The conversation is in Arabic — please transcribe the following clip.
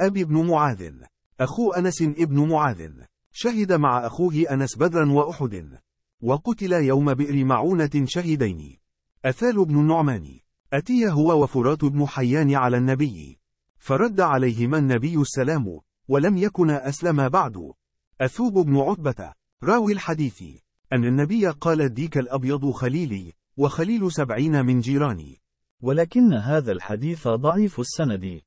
أبي بن معاذ أخو أنس ابن معاذ شهد مع أخوه أنس بدرا وأحد وقتل يوم بئر معونة شهدين أثال بن النعمان أتي هو وفرات بن حيان على النبي فرد عليهما النبي السلام ولم يكن أسلم بعد أثوب بن عتبة راوي الحديث أن النبي قال ديك الأبيض خليلي وخليل سبعين من جيراني ولكن هذا الحديث ضعيف السند